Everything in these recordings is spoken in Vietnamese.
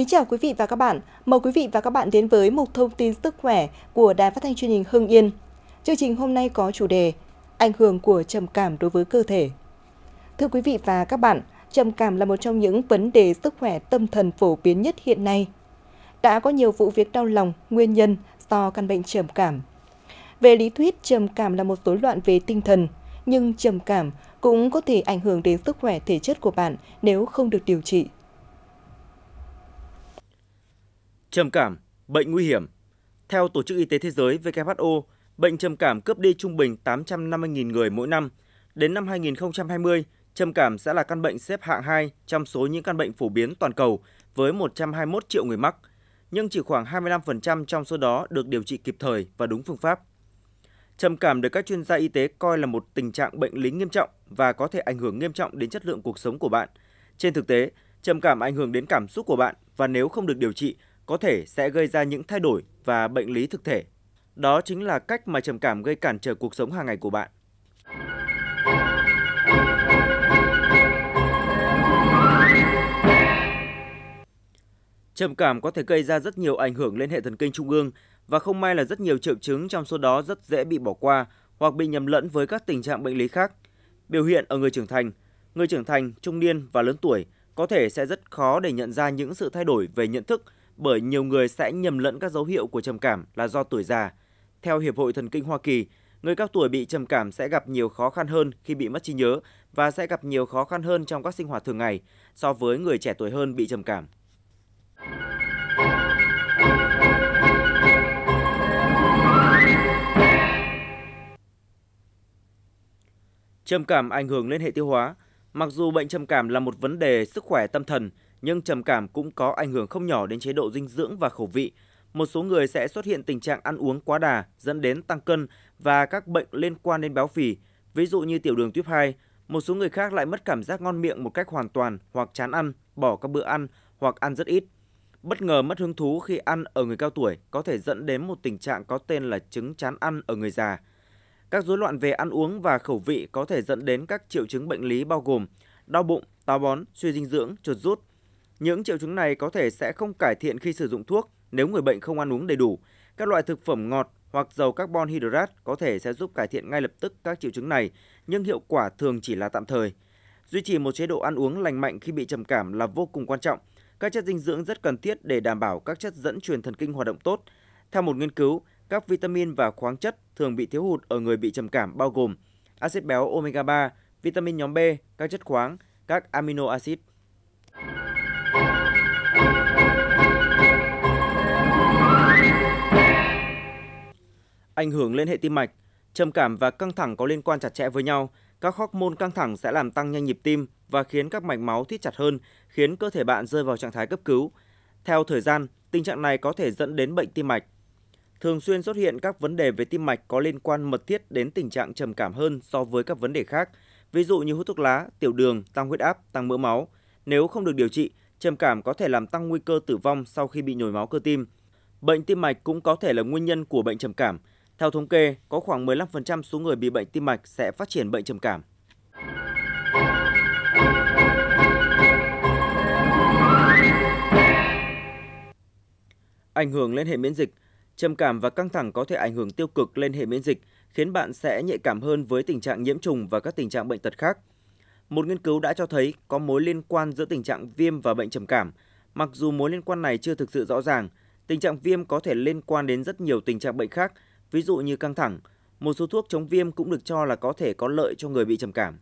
Kính chào quý vị và các bạn. Mời quý vị và các bạn đến với một thông tin sức khỏe của Đài Phát thanh Truyền hình Hưng Yên. Chương trình hôm nay có chủ đề Ảnh hưởng của trầm cảm đối với cơ thể. Thưa quý vị và các bạn, trầm cảm là một trong những vấn đề sức khỏe tâm thần phổ biến nhất hiện nay. Đã có nhiều vụ việc đau lòng, nguyên nhân do căn bệnh trầm cảm. Về lý thuyết, trầm cảm là một rối loạn về tinh thần, nhưng trầm cảm cũng có thể ảnh hưởng đến sức khỏe thể chất của bạn nếu không được điều trị. Trầm cảm, bệnh nguy hiểm. Theo Tổ chức Y tế Thế giới WHO, bệnh trầm cảm cướp đi trung bình 850.000 người mỗi năm. Đến năm 2020, trầm cảm sẽ là căn bệnh xếp hạng 2 trong số những căn bệnh phổ biến toàn cầu với 121 triệu người mắc, nhưng chỉ khoảng 25% trong số đó được điều trị kịp thời và đúng phương pháp. Trầm cảm được các chuyên gia y tế coi là một tình trạng bệnh lý nghiêm trọng và có thể ảnh hưởng nghiêm trọng đến chất lượng cuộc sống của bạn. Trên thực tế, trầm cảm ảnh hưởng đến cảm xúc của bạn và nếu không được điều trị có thể sẽ gây ra những thay đổi và bệnh lý thực thể. Đó chính là cách mà trầm cảm gây cản trở cuộc sống hàng ngày của bạn. Trầm cảm có thể gây ra rất nhiều ảnh hưởng lên hệ thần kinh trung ương và không may là rất nhiều triệu chứng trong số đó rất dễ bị bỏ qua hoặc bị nhầm lẫn với các tình trạng bệnh lý khác. Biểu hiện ở người trưởng thành, người trưởng thành, trung niên và lớn tuổi có thể sẽ rất khó để nhận ra những sự thay đổi về nhận thức bởi nhiều người sẽ nhầm lẫn các dấu hiệu của trầm cảm là do tuổi già. Theo Hiệp hội Thần kinh Hoa Kỳ, người cao tuổi bị trầm cảm sẽ gặp nhiều khó khăn hơn khi bị mất trí nhớ và sẽ gặp nhiều khó khăn hơn trong các sinh hoạt thường ngày so với người trẻ tuổi hơn bị trầm cảm. Trầm cảm ảnh hưởng lên hệ tiêu hóa. Mặc dù bệnh trầm cảm là một vấn đề sức khỏe tâm thần, nhưng trầm cảm cũng có ảnh hưởng không nhỏ đến chế độ dinh dưỡng và khẩu vị. Một số người sẽ xuất hiện tình trạng ăn uống quá đà dẫn đến tăng cân và các bệnh liên quan đến béo phì, ví dụ như tiểu đường tuyếp 2. Một số người khác lại mất cảm giác ngon miệng một cách hoàn toàn hoặc chán ăn, bỏ các bữa ăn hoặc ăn rất ít. Bất ngờ mất hứng thú khi ăn ở người cao tuổi có thể dẫn đến một tình trạng có tên là chứng chán ăn ở người già. Các rối loạn về ăn uống và khẩu vị có thể dẫn đến các triệu chứng bệnh lý bao gồm đau bụng, táo bón, suy dinh dưỡng, chuột rút, những triệu chứng này có thể sẽ không cải thiện khi sử dụng thuốc nếu người bệnh không ăn uống đầy đủ. Các loại thực phẩm ngọt hoặc dầu carbon hydrate có thể sẽ giúp cải thiện ngay lập tức các triệu chứng này, nhưng hiệu quả thường chỉ là tạm thời. Duy trì một chế độ ăn uống lành mạnh khi bị trầm cảm là vô cùng quan trọng. Các chất dinh dưỡng rất cần thiết để đảm bảo các chất dẫn truyền thần kinh hoạt động tốt. Theo một nghiên cứu, các vitamin và khoáng chất thường bị thiếu hụt ở người bị trầm cảm bao gồm axit béo omega 3, vitamin nhóm B, các chất khoáng, các amino acid. ảnh hưởng lên hệ tim mạch. Trầm cảm và căng thẳng có liên quan chặt chẽ với nhau. Các hormone căng thẳng sẽ làm tăng nhanh nhịp tim và khiến các mạch máu thít chặt hơn, khiến cơ thể bạn rơi vào trạng thái cấp cứu. Theo thời gian, tình trạng này có thể dẫn đến bệnh tim mạch. Thường xuyên xuất hiện các vấn đề về tim mạch có liên quan mật thiết đến tình trạng trầm cảm hơn so với các vấn đề khác, ví dụ như hút thuốc lá, tiểu đường, tăng huyết áp, tăng mỡ máu. Nếu không được điều trị, trầm cảm có thể làm tăng nguy cơ tử vong sau khi bị nhồi máu cơ tim. Bệnh tim mạch cũng có thể là nguyên nhân của bệnh trầm cảm, theo thống kê, có khoảng 15% số người bị bệnh tim mạch sẽ phát triển bệnh trầm cảm. Ảnh hưởng lên hệ miễn dịch Trầm cảm và căng thẳng có thể ảnh hưởng tiêu cực lên hệ miễn dịch, khiến bạn sẽ nhạy cảm hơn với tình trạng nhiễm trùng và các tình trạng bệnh tật khác. Một nghiên cứu đã cho thấy có mối liên quan giữa tình trạng viêm và bệnh trầm cảm. Mặc dù mối liên quan này chưa thực sự rõ ràng, tình trạng viêm có thể liên quan đến rất nhiều tình trạng bệnh khác – ví dụ như căng thẳng, một số thuốc chống viêm cũng được cho là có thể có lợi cho người bị trầm cảm.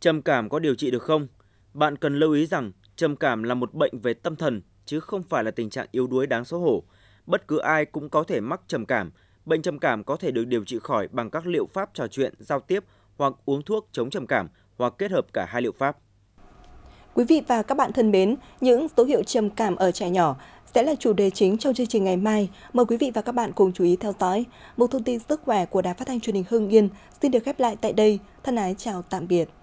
Trầm cảm có điều trị được không? Bạn cần lưu ý rằng trầm cảm là một bệnh về tâm thần chứ không phải là tình trạng yếu đuối đáng xấu hổ. Bất cứ ai cũng có thể mắc trầm cảm. Bệnh trầm cảm có thể được điều trị khỏi bằng các liệu pháp trò chuyện, giao tiếp hoặc uống thuốc chống trầm cảm hoặc kết hợp cả hai liệu pháp. Quý vị và các bạn thân mến, những dấu hiệu trầm cảm ở trẻ nhỏ sẽ là chủ đề chính trong chương trình ngày mai. Mời quý vị và các bạn cùng chú ý theo dõi. Một thông tin sức khỏe của Đài Phát thanh Truyền hình Hưng Yên xin được khép lại tại đây. Thân ái chào tạm biệt.